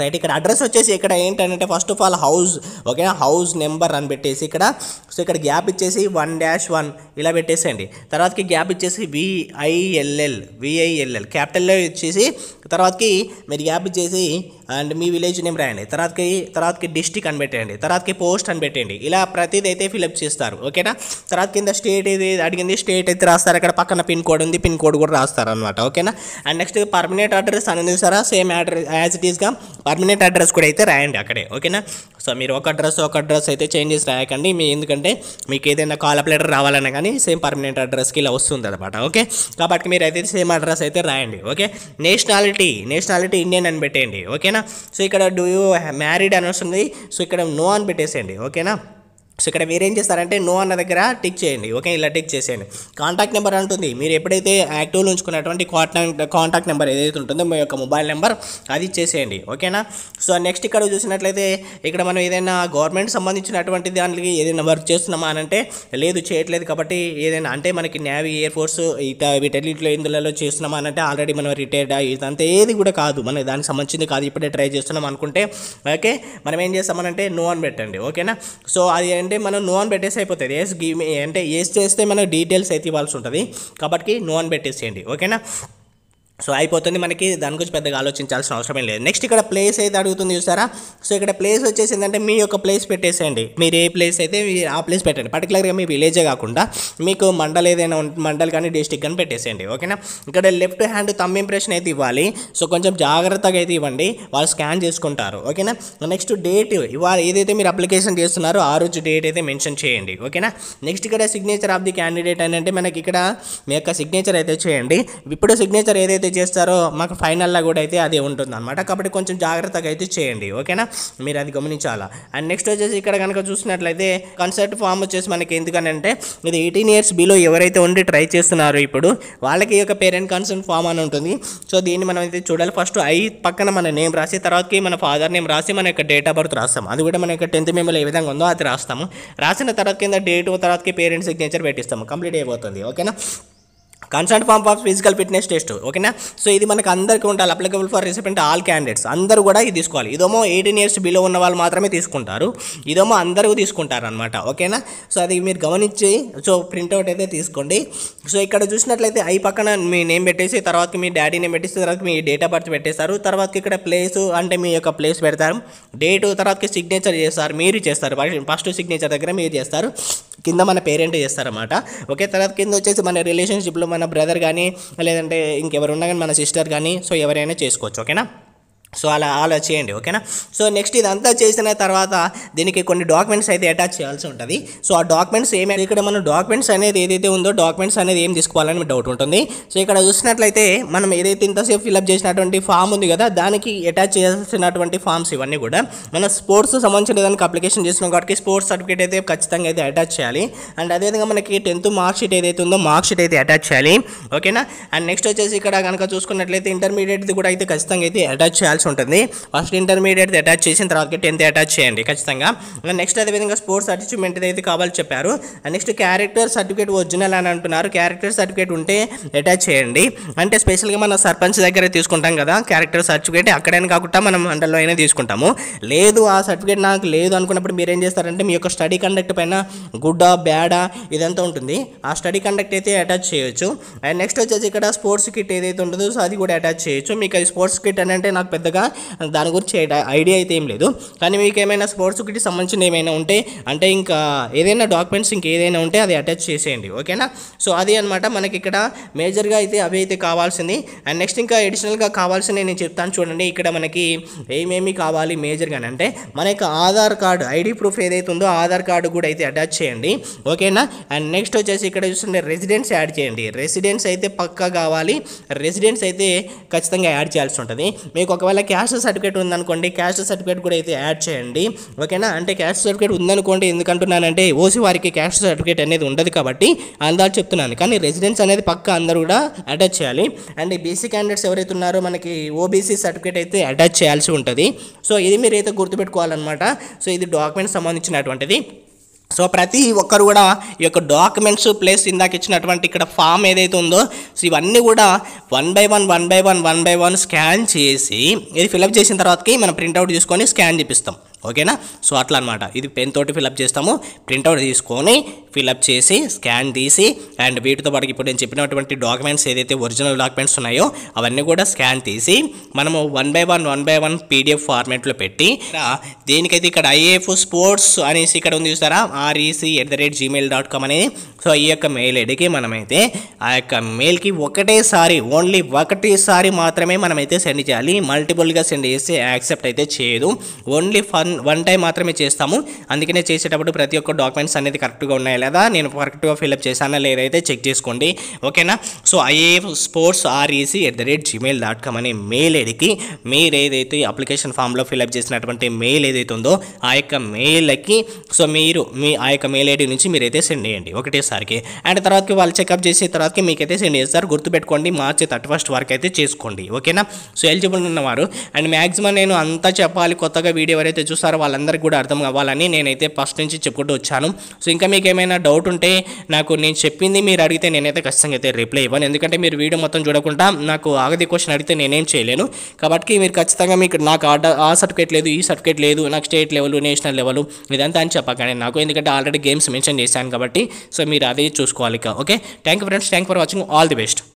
Speaker 1: రైట్ ఇక్కడ అడ్రస్ వచ్చేసి ఇక్కడ ఏంటంటే ఫస్ట్ ఆఫ్ ఆల్ హౌస్ ఓకేనా హౌస్ నెంబర్ అని పెట్టేసి ఇక్కడ ఇక్కడ గ్యాప్ ఇచ్చేసి వన్ డాష్ వన్ ఇలా పెట్టేసేయండి తర్వాతకి గ్యాప్ ఇచ్చేసి విఐఎల్ఎల్ విఐఎల్ఎల్ క్యాపిటల్లో ఇచ్చేసి తర్వాతకి మీరు గ్యాప్ ఇచ్చేసి అండ్ మీ విలేజ్ నేమ్ రాయండి తర్వాతకి తర్వాతకి డిస్టిక్ అని పెట్టేయండి తర్వాతకి పోస్ట్ అని పెట్టండి ఇలా ప్రతిది అయితే ఫిలప్ చేస్తారు ఓకేనా తర్వాత కింద స్టేట్ ఇది అడిగింది స్టేట్ అయితే రాస్తారు అక్కడ పక్కన పిన్ కోడ్ ఉంది పిన్ కోడ్ కూడా రాస్తారు అనమాట ఓకేనా అండ్ నెక్స్ట్ పర్మనెంట్ అడ్రస్ అనేది సరే సేమ్ అడ్రస్ యాజ్ ఇట్ ఈస్గా పర్మనెంట్ అడ్రస్ కూడా అయితే రాయండి అక్కడే ఓకేనా సో మీరు ఒక అడ్రస్ ఒక అడ్రస్ అయితే చేంజెస్ రాయకండి మీ ఎందుకంటే అంటే మీకు ఏదైనా కాల్ అప్ లెటర్ రావాలన్నా కానీ సేమ్ పర్మనెంట్ అడ్రస్కి ఇలా వస్తుంది అనమాట ఓకే కాబట్టి మీరు అయితే సేమ్ అడ్రస్ అయితే రాయండి ఓకే నేషనాలిటీ నేషనాలిటీ ఇండియన్ అని పెట్టేయండి ఓకేనా సో ఇక్కడ డూ యూ మ్యారీడ్ అని వస్తుంది సో ఇక్కడ నో అని పెట్టేసేయండి ఓకేనా సో ఇక్కడ మీరేం చేస్తారంటే నో అన్న దగ్గర టిక్ చేయండి ఓకే ఇలా టిక్ చేసేయండి కాంటాక్ట్ నెంబర్ అంటుంది మీరు ఎప్పుడైతే యాక్టివ్లో ఉంచుకున్నటువంటి కాంటాక్ట్ కాంటాక్ట్ నెంబర్ ఏదైతే ఉంటుందో మీ యొక్క మొబైల్ నెంబర్ అది ఇచ్చేసేయండి ఓకేనా సో నెక్స్ట్ ఇక్కడ చూసినట్లయితే ఇక్కడ మనం ఏదైనా గవర్నమెంట్ సంబంధించినటువంటి దానికి ఏదైనా వర్క్ చేస్తున్నామా అని అంటే లేదు చేయట్లేదు కాబట్టి ఏదైనా అంటే మనకి నేవీ ఎయిర్ ఫోర్స్ ఇత వీటన్నింటిలో ఇందులో చేస్తున్నామా అని అంటే ఆల్రెడీ మనం రిటైర్డ్ ఇదంతా ఏది కూడా కాదు మనకి దానికి సంబంధించింది కాదు ఇప్పుడే ట్రై చేస్తున్నాం అనుకుంటే ఓకే మనం ఏం చేస్తామనంటే నో అని పెట్టండి ఓకేనా సో అది అంటే మనం నో అని పెట్టేసి అయిపోతుంది ఎస్ అంటే ఎస్ చేస్తే మనకు డీటెయిల్స్ అయితే ఇవ్వాల్సి ఉంటుంది కాబట్టి నో అని పెట్టేసేయండి ఓకేనా సో అయిపోతుంది మనకి దాని గురించి పెద్దగా ఆలోచించాల్సిన అవసరం లేదు నెక్స్ట్ ఇక్కడ ప్లేస్ అయితే అడుగుతుంది చూసారా సో ఇక్కడ ప్లేస్ వచ్చేసి ఏంటంటే మీ యొక్క ప్లేస్ పెట్టేసేయండి మీరు ఏ ప్లేస్ అయితే ఆ ప్లేస్ పెట్టండి పర్టికులర్గా మీ విలేజే కాకుండా మీకు మండల్ ఏదైనా మండల్ కానీ డిస్టిక్ కానీ పెట్టేసేయండి ఓకేనా ఇక్కడ లెఫ్ట్ హ్యాండ్ తమ్ ఇంప్రెషన్ అయితే ఇవ్వాలి సో కొంచెం జాగ్రత్తగా అయితే ఇవ్వండి వాళ్ళు స్కాన్ చేసుకుంటారు ఓకేనా నెక్స్ట్ డేట్ ఇవాళ ఏదైతే మీరు అప్లికేషన్ చేస్తున్నారో ఆ రోజు డేట్ అయితే మెన్షన్ చేయండి ఓకేనా నెక్స్ట్ ఇక్కడ సిగ్నేచర్ ఆఫ్ ది క్యాండిడేట్ అని అంటే మనకి ఇక్కడ మీ యొక్క సిగ్నేచర్ అయితే చేయండి ఇప్పుడు సిగ్నేచర్ ఏదైతే చేస్తారో మాకు ఫైనల్లో కూడా అయితే అదే ఉంటుంది అనమాట కాబట్టి కొంచెం జాగ్రత్తగా అయితే చేయండి ఓకేనా మీరు అది గమనించాలా అండ్ నెక్స్ట్ వచ్చేసి ఇక్కడ కనుక చూసినట్లయితే కన్సర్ట్ ఫామ్ వచ్చేసి మనకి ఎందుకంటే ఇది ఎయిటీన్ ఇయర్స్ బిలో ఎవరైతే ఉండి ట్రై చేస్తున్నారో ఇప్పుడు వాళ్ళకి ఈ యొక్క పేరెంట్ కన్సర్ట్ ఫామ్ అని ఉంటుంది సో దీన్ని మనం అయితే చూడాలి ఫస్ట్ ఐ పక్కన మన నేమ్ రాసి తర్వాతకి మన ఫాదర్ నేమ్ రాసి మన యొక్క డేట్ ఆఫ్ బర్త్ రాస్తాం అది కూడా మన యొక్క టెన్త్ మేమలో ఏ విధంగా ఉందో అది రాస్తాము రాసిన తర్వాత కింద డేట్ తర్వాత పేరెంట్స్ సిగ్నేచర్ పెట్టిస్తాము కంప్లీట్ అయిపోతుంది ఓకేనా consent form of physical fitness test ఓకేనా సో ఇది మనకు అందరికీ ఉండాలి applicable for recipient all candidates అందరూ కూడా ఇది తీసుకోవాలి ఇదేమో ఎయిటీన్ ఇయర్స్ బిలో ఉన్న వాళ్ళు మాత్రమే తీసుకుంటారు ఇదేమో అందరూ తీసుకుంటారు అనమాట ఓకేనా సో అది మీరు గమనించి సో ప్రింట్అవుట్ అయితే తీసుకోండి సో ఇక్కడ చూసినట్లయితే అవి పక్కన మీ నేమ్ పెట్టేసి తర్వాత మీ డాడీ నేమ్ పెట్టేసి తర్వాత మీ డేట్ ఆఫ్ బర్త్ పెట్టేస్తారు తర్వాత ఇక్కడ ప్లేస్ అంటే మీ యొక్క ప్లేస్ పెడతారు డేటు తర్వాత సిగ్నేచర్ చేస్తారు మీరు చేస్తారు ఫస్ట్ సిగ్నేచర్ దగ్గర మీరు చేస్తారు కింద మన పేరెంట్ చేస్తారన్నమాట ఓకే తర్వాత కింద వచ్చేసి మన రిలేషన్షిప్లో మన బ్రదర్ కానీ లేదంటే ఇంకెవరున్నా కానీ మన సిస్టర్ కానీ సో ఎవరైనా చేసుకోవచ్చు ఓకేనా సో అలా అలా చేయండి ఓకేనా సో నెక్స్ట్ ఇదంతా చేసిన తర్వాత దీనికి కొన్ని డాక్యుమెంట్స్ అయితే అటాచ్ చేయాల్సి ఉంటుంది సో ఆ డాక్యుమెంట్స్ ఏమైనా ఇక్కడ మనం డాక్యుమెంట్స్ అనేది ఏదైతే ఉందో డాక్యుమెంట్స్ అనేది ఏం తీసుకోవాలని డౌట్ ఉంటుంది సో ఇక్కడ చూసినట్లయితే మనం ఏదైతే ఇంతసేపు ఫిల్అప్ చేసినటువంటి ఫామ్ ఉంది కదా దానికి అటాచ్ చేయాల్సినటువంటి ఫామ్స్ ఇవన్నీ కూడా మనం స్పోర్ట్స్ సంబంధించిన దానికి అప్లికేషన్ చేసినాం కాబట్టి స్పోర్ట్స్ సర్టిఫికేట్ అయితే ఖచ్చితంగా అయితే అటాచ్ చేయాలి అండ్ అదేవిధంగా మనకి టెన్త్ మార్క్ షీట్ ఏదైతే ఉందో మార్క్ షీట్ అయితే అటాచ్ చేయాలి ఓకేనా అండ్ నెక్స్ట్ వచ్చేసి ఇక్కడ కనుక చూసుకున్నట్లయితే ఇంటర్మీడియట్ది కూడా అయితే ఖచ్చితంగా అయితే అటాచ్ చేయాలి చేయాల్సి ఉంటుంది ఫస్ట్ ఇంటర్మీడియట్ అటాచ్ చేసిన తర్వాత టెన్త్ అటాచ్ చేయండి ఖచ్చితంగా నెక్స్ట్ అదేవిధంగా స్పోర్ట్స్ అచీవ్మెంట్ అయితే కావాలో చెప్పారు నెక్స్ట్ క్యారెక్టర్ సర్టిఫికేట్ ఒరిజినల్ అని అంటున్నారు క్యారెక్టర్ సర్టిఫికేట్ ఉంటే అటాచ్ చేయండి అంటే స్పెషల్గా మనం సర్పంచ్ దగ్గర తీసుకుంటాం కదా క్యారెక్టర్ సర్టిఫికేట్ అక్కడైనా కాకుండా మనం మండలంలో అయినా తీసుకుంటాము లేదు ఆ సర్టిఫికేట్ నాకు లేదు అనుకున్నప్పుడు మీరు ఏం చేస్తారంటే మీ యొక్క స్టడీ కండక్ట్ పైన గుడ్డా బ్యాడా ఇదంతా ఉంటుంది ఆ స్టడీ కండక్ట్ అయితే అటాచ్ చేయొచ్చు అండ్ నెక్స్ట్ వచ్చేసి ఇక్కడ స్పోర్ట్స్ కిట్ ఏదైతే ఉంటుందో అది కూడా అటాచ్ చేయొచ్చు మీకు స్పోర్ట్స్ కిట్ అని అంటే నాకు పెద్ద పెద్దగా దాని గురించి ఐడియా అయితే ఏం లేదు కానీ మీకు ఏమైనా స్పోర్ట్స్ కిట్ సంబంధించిన ఏమైనా ఉంటే అంటే ఇంకా ఏదైనా డాక్యుమెంట్స్ ఇంక ఏదైనా ఉంటే అది అటాచ్ చేసేయండి ఓకేనా సో అది అనమాట మనకి ఇక్కడ మేజర్గా అయితే అవి అయితే కావాల్సింది అండ్ నెక్స్ట్ ఇంకా ఎడిషనల్గా కావాల్సింది నేను చెప్తాను చూడండి ఇక్కడ మనకి ఏమేమి కావాలి మేజర్గా అంటే మన యొక్క ఆధార్ కార్డు ఐడి ప్రూఫ్ ఏదైతే ఉందో ఆధార్ కార్డు కూడా అయితే అటాచ్ చేయండి ఓకేనా అండ్ నెక్స్ట్ వచ్చేసి ఇక్కడ చూస్తుంటే రెసిడెన్స్ యాడ్ చేయండి రెసిడెన్స్ అయితే పక్కా కావాలి రెసిడెన్స్ అయితే ఖచ్చితంగా యాడ్ చేయాల్సి ఉంటుంది మీకు ఒకవేళ ఒకవేళ క్యాస్ట్ సర్టిఫికేట్ ఉందనుకోండి క్యాస్ట్ సర్టిఫికేట్ కూడా అయితే యాడ్ చేయండి ఓకేనా అంటే క్యాస్ట్ సర్టిఫికేట్ ఉందనుకోండి ఎందుకంటున్నానంటే ఓసీ వారికి క్యాస్ట్ సర్టిఫికేట్ అనేది ఉండదు కాబట్టి అందరూ చెప్తున్నాను కానీ రెసిడెన్స్ అనేది పక్క అందరూ కూడా అటాచ్ చేయాలి అండ్ బీసీ క్యాండిడేట్స్ ఎవరైతే ఉన్నారో మనకి ఓబీసీ సర్టిఫికేట్ అయితే అటాచ్ చేయాల్సి ఉంటుంది సో ఇది మీరు అయితే గుర్తుపెట్టుకోవాలన్నమాట సో ఇది డాక్యుమెంట్స్ సంబంధించినటువంటిది సో ప్రతి ఒక్కరు కూడా ఈ యొక్క డాక్యుమెంట్స్ ప్లేస్ ఇందాక ఇచ్చినటువంటి ఇక్కడ ఫామ్ ఏదైతే ఉందో సో ఇవన్నీ కూడా one by one one by one one by one scan చేసి ఇది ఫిలప్ చేసిన తర్వాతకి మనం ప్రింట్అవుట్ తీసుకొని స్కాన్ చేపిస్తాం ఓకేనా సో అట్లా అనమాట ఇది పెన్ తోటి ఫిలప్ చేస్తాము ప్రింట్అవుట్ తీసుకొని ఫిలప్ చేసి స్కాన్ తీసి అండ్ వీటితో పాటు ఇప్పుడు నేను చెప్పినటువంటి డాక్యుమెంట్స్ ఏదైతే ఒరిజినల్ డాక్యుమెంట్స్ ఉన్నాయో అవన్నీ కూడా స్కాన్ తీసి మనము one by one one by one PDF ఫార్మేట్లో పెట్టి దేనికైతే ఇక్కడ ఐఏఎఫ్ స్పోర్ట్స్ అనేసి ఇక్కడ ఉంది చూసారా REC at the rate Gmail dot com అనేది సో ఈ యొక్క మెయిల్ ఐడికి మనమైతే ఆ యొక్క మెయిల్కి ఒకటేసారి ఓన్లీ ఒకటేసారి మాత్రమే మనమైతే సెండ్ చేయాలి మల్టిపుల్గా సెండ్ చేసి యాక్సెప్ట్ అయితే చేయదు ఓన్లీ ఫన్ వన్ వన్ టైం మాత్రమే చేస్తాము అందుకనే చేసేటప్పుడు ప్రతి ఒక్క డాక్యుమెంట్స్ అనేది కరెక్ట్గా ఉన్నాయా లేదా నేను కరెక్ట్గా ఫిల్అప్ చేశానా లేదైతే చెక్ చేసుకోండి ఓకేనా so IA sports REC at the rate Gmail dot com అనే మెయిల్ ఐడికి మీరు ఏదైతే అప్లికేషన్ ఫామ్లో ఫిల్అప్ చేసినటువంటి మెయిల్ ఏదైతే ఉందో ఆ యొక్క మెయిల్కి సో మీరు మీ ఆ యొక్క మెయిల్ ఐడి నుంచి మీరు అయితే సెండ్ చేయండి ఒకటేసారికి అండ్ తర్వాత వాళ్ళు చెకప్ చేసిన తర్వాత మీకైతే సెండ్ చేస్తారు గుర్తుపెట్టుకోండి మార్చి థర్టీ ఫస్ట్ వరకు అయితే చేసుకోండి ఓకేనా సో ఎలిజిబుల్ ఉన్నవారు అండ్ మ్యాక్సిమం నేను అంతా చెప్పాలి కొత్తగా వీడియో ఎవరైతే చూస్తారు చూసారో వాళ్ళందరికీ కూడా అర్థం కావాలని నేనైతే ఫస్ట్ నుంచి చెప్పుకుంటూ వచ్చాను సో ఇంకా మీకు ఏమైనా డౌట్ ఉంటే నాకు నేను చెప్పింది మీరు అడిగితే నేనైతే ఖచ్చితంగా అయితే రిప్లై ఇవ్వను ఎందుకంటే మీరు వీడియో మొత్తం చూడకుండా నాకు ఆగది క్వశ్చన్ అడిగితే నేనేం చేయలేను కాబట్టి మీరు ఖచ్చితంగా మీకు నాకు ఆ సర్టిఫికేట్ లేదు ఈ సర్టిఫికేట్ లేదు నాకు స్టేట్ లెవెల్ నేషనల్ లెవెల్ ఇదంతా అని చెప్పగానే నాకు ఎందుకంటే ఆల్రెడీ గేమ్స్ మెన్షన్ చేశాను కాబట్టి సో మీరు అదే చూసుకోవాలి okay thank you friends thank for watching all the best